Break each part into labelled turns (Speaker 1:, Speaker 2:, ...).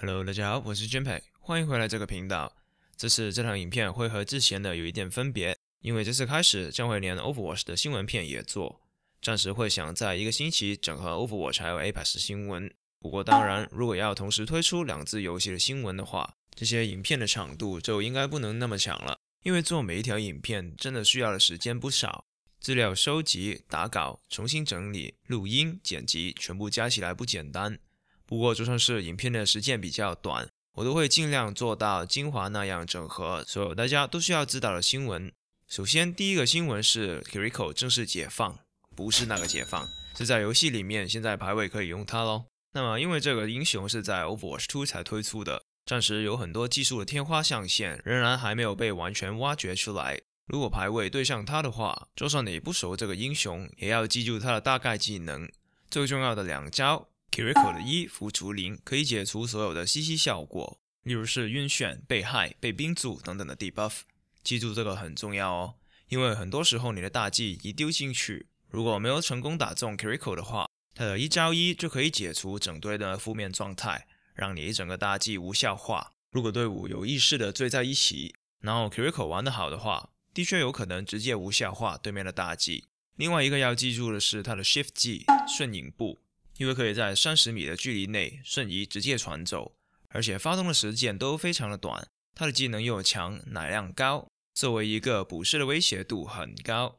Speaker 1: Hello，大家好，我是娟培，欢迎回来这个频道。这次这场影片会和之前的有一点分别，因为这次开始将会连 Overwatch 的新闻片也做。暂时会想在一个星期整合 Overwatch 有 Apex 新闻。不过当然，如果要同时推出两字游戏的新闻的话，这些影片的长度就应该不能那么长了，因为做每一条影片真的需要的时间不少。资料收集、打稿、重新整理、录音、剪辑，全部加起来不简单。不过，就算是影片的时间比较短，我都会尽量做到精华那样整合所有大家都需要知道的新闻。首先，第一个新闻是 Kiriko 正式解放，不是那个解放，是在游戏里面，现在排位可以用它喽。那么，因为这个英雄是在 Overwatch 2才推出的，暂时有很多技术的天花上限仍然还没有被完全挖掘出来。如果排位对上他的话，就算你不熟这个英雄，也要记住他的大概技能，最重要的两招。Kiriko 的一浮除零可以解除所有的 C C 效果，例如是晕眩、被害、被冰住等等的 D e buff。记住这个很重要哦，因为很多时候你的大 G 一丢进去，如果没有成功打中 Kiriko 的话，他的一招一就可以解除整队的负面状态，让你一整个大 G 无效化。如果队伍有意识的聚在一起，然后 Kiriko 玩的好的话，的确有可能直接无效化对面的大 G。另外一个要记住的是他的 Shift G 瞬影步。因为可以在三十米的距离内瞬移直接传走，而且发动的时间都非常的短。它的技能又强，奶量高，作为一个捕食的威胁度很高，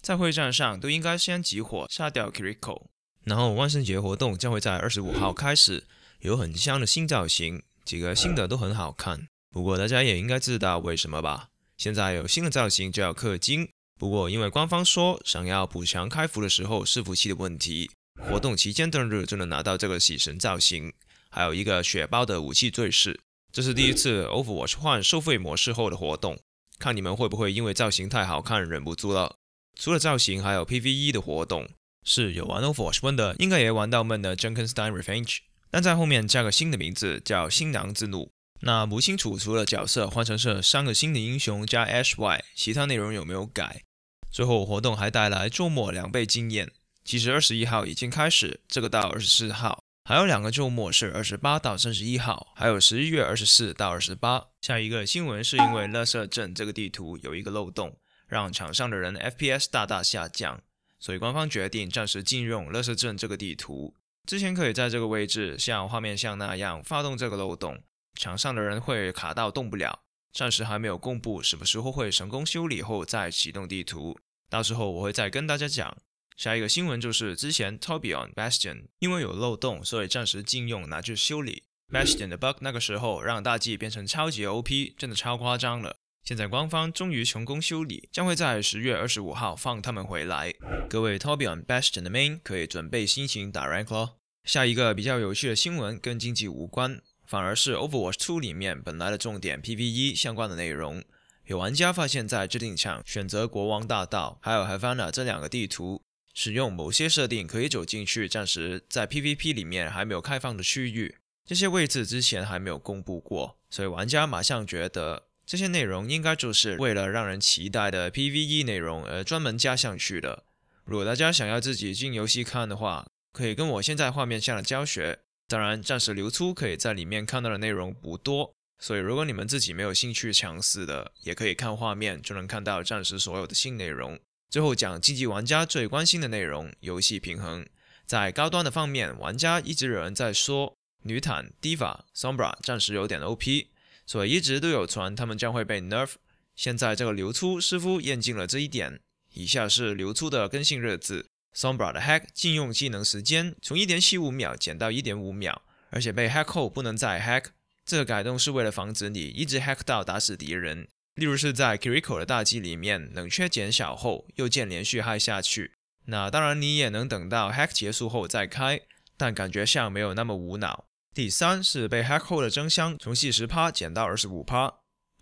Speaker 1: 在会战上都应该先集火杀掉 i r i k o 然后万圣节活动将会在二十五号开始，有很香的新造型，几个新的都很好看。不过大家也应该知道为什么吧？现在有新的造型就要氪金，不过因为官方说想要补强开服的时候伺服器的问题。活动期间登日就能拿到这个喜神造型，还有一个血包的武器坠饰。这是第一次 Overwatch 收费模式后的活动，看你们会不会因为造型太好看忍不住了。除了造型，还有 PVE 的活动，是有玩 Overwatch 的应该也玩到闷的《j e n k i n s t i n r e f e n g e 但在后面加个新的名字叫《新娘之怒。那不清楚，除了角色换成是三个新的英雄加 Ash 外，其他内容有没有改？最后活动还带来周末两倍经验。其实二十一号已经开始，这个到二十四号，还有两个周末是二十八到三十一号，还有十一月二十四到二十八。下一个新闻是因为乐色镇这个地图有一个漏洞，让场上的人 FPS 大大下降，所以官方决定暂时禁用乐色镇这个地图。之前可以在这个位置，像画面像那样发动这个漏洞，场上的人会卡到动不了。暂时还没有公布什么时候会成功修理后再启动地图，到时候我会再跟大家讲。下一个新闻就是之前 Tobion Bastion 因为有漏洞，所以暂时禁用拿去修理。Bastion 的 bug 那个时候让大 G 变成超级 OP，真的超夸张了。现在官方终于成功修理，将会在十月二十五号放他们回来。各位 Tobion Bastion 的 Main 可以准备心情打 rank 咯。下一个比较有趣的新闻跟经济无关，反而是 Overwatch Two 里面本来的重点 PVE 相关的内容。有玩家发现在制定场选择国王大道还有 Havana 这两个地图。使用某些设定可以走进去，暂时在 PVP 里面还没有开放的区域，这些位置之前还没有公布过，所以玩家马上觉得这些内容应该就是为了让人期待的 PVE 内容而专门加上去的。如果大家想要自己进游戏看的话，可以跟我现在画面下的教学。当然，暂时流出可以在里面看到的内容不多，所以如果你们自己没有兴趣尝试的，也可以看画面就能看到暂时所有的新内容。最后讲竞技玩家最关心的内容：游戏平衡。在高端的方面，玩家一直有人在说女坦、Diva、Sombra 暂时有点 OP，所以一直都有传他们将会被 nerf。现在这个流出似乎验证了这一点。以下是流出的更新日志：Sombra 的 Hack 禁用技能时间从1.75秒减到1.5秒，而且被 Hack 后不能再 Hack。这个改动是为了防止你一直 Hack 到打死敌人。例如是在 Kiriko 的大机里面冷却减小后，右键连续嗨下去。那当然你也能等到 Hack 结束后再开，但感觉像没有那么无脑。第三是被 Hack 后的增香，从十0减到25%，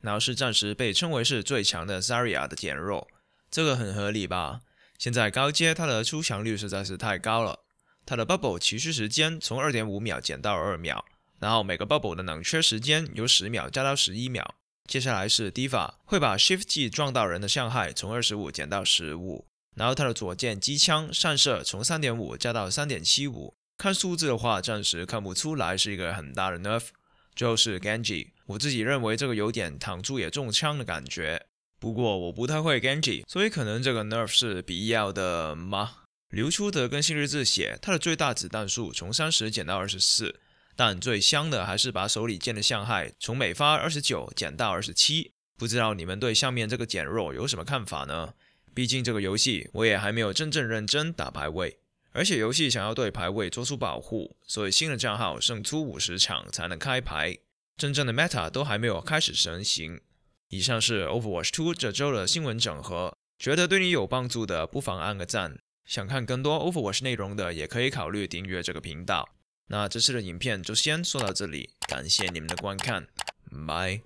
Speaker 1: 然后是暂时被称为是最强的 Saria 的减弱，这个很合理吧？现在高阶它的出墙率实在是太高了，它的 Bubble 持续时间从2.5秒减到2秒，然后每个 Bubble 的冷却时间由10秒加到11秒。接下来是 Diva，会把 Shift G 撞到人的伤害从二十五减到十五，然后他的左键机枪散射从三点五加到三点七五。看数字的话，暂时看不出来是一个很大的 n e r f 最后是 Genji，我自己认为这个有点躺住也中枪的感觉，不过我不太会 Genji，所以可能这个 n e r f 是必要的吗？流出的更新日志写，他的最大子弹数从三十减到二十四。但最香的还是把手里剑的相害从每发二十九减到二十七，不知道你们对下面这个减弱有什么看法呢？毕竟这个游戏我也还没有真正认真打排位，而且游戏想要对排位做出保护，所以新的账号胜出五十场才能开排，真正的 meta 都还没有开始成型。以上是 Overwatch Two 这周的新闻整合，觉得对你有帮助的不妨按个赞，想看更多 Overwatch 内容的也可以考虑订阅这个频道。那这次的影片就先说到这里，感谢你们的观看，拜。